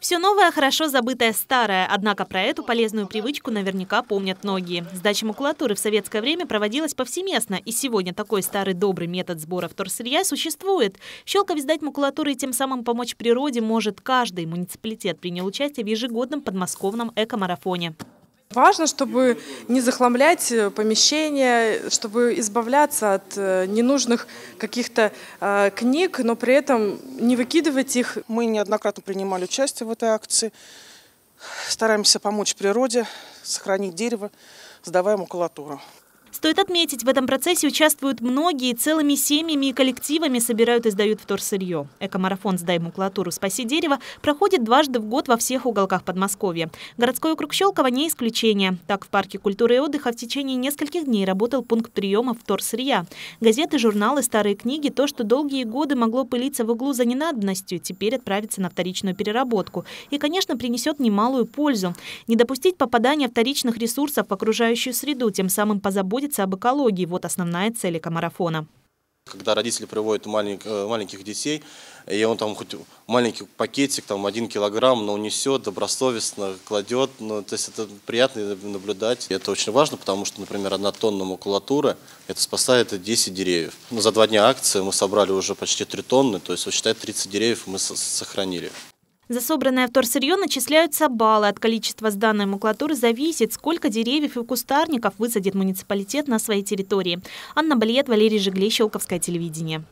Все новое хорошо забытое старое, однако про эту полезную привычку наверняка помнят многие. Сдача макулатуры в советское время проводилась повсеместно, и сегодня такой старый добрый метод сбора вторсырья существует. Щелковь сдать макулатуры и тем самым помочь природе может каждый. Муниципалитет принял участие в ежегодном подмосковном экомарафоне важно, чтобы не захламлять э, помещение, чтобы избавляться от э, ненужных каких-то э, книг, но при этом не выкидывать их. Мы неоднократно принимали участие в этой акции. Стараемся помочь природе, сохранить дерево, сдавая макулатуру. Стоит отметить, в этом процессе участвуют многие, целыми семьями и коллективами собирают и сдают вторсырье. Экомарафон «Сдай макулатуру, спаси дерево» проходит дважды в год во всех уголках Подмосковья. Городской округ Щелково не исключение. Так, в Парке культуры и отдыха в течение нескольких дней работал пункт приема вторсырья. Газеты, журналы, старые книги, то, что долгие годы могло пылиться в углу за ненадобностью, теперь отправится на вторичную переработку. И, конечно, принесет немалую пользу. Не допустить попадания вторичных ресурсов в окружающую среду, тем самым позаботиться заботиться об экологии – вот основная цель экомарафона. Когда родители приводят маленьких, э, маленьких детей, и он там хоть маленький пакетик, там один килограмм, но унесет, добросовестно кладет. Ну, то есть это приятно наблюдать. И это очень важно, потому что, например, одна тонна макулатуры это спасает 10 деревьев. Но ну, за два дня акции мы собрали уже почти 3 тонны, то есть, считай, 30 деревьев мы сохранили. За собранное вторсырье начисляются баллы. От количества сданной макулатуры зависит, сколько деревьев и кустарников высадит муниципалитет на своей территории. Анна Балиет, Валерий Жиглей, Щелковское телевидение.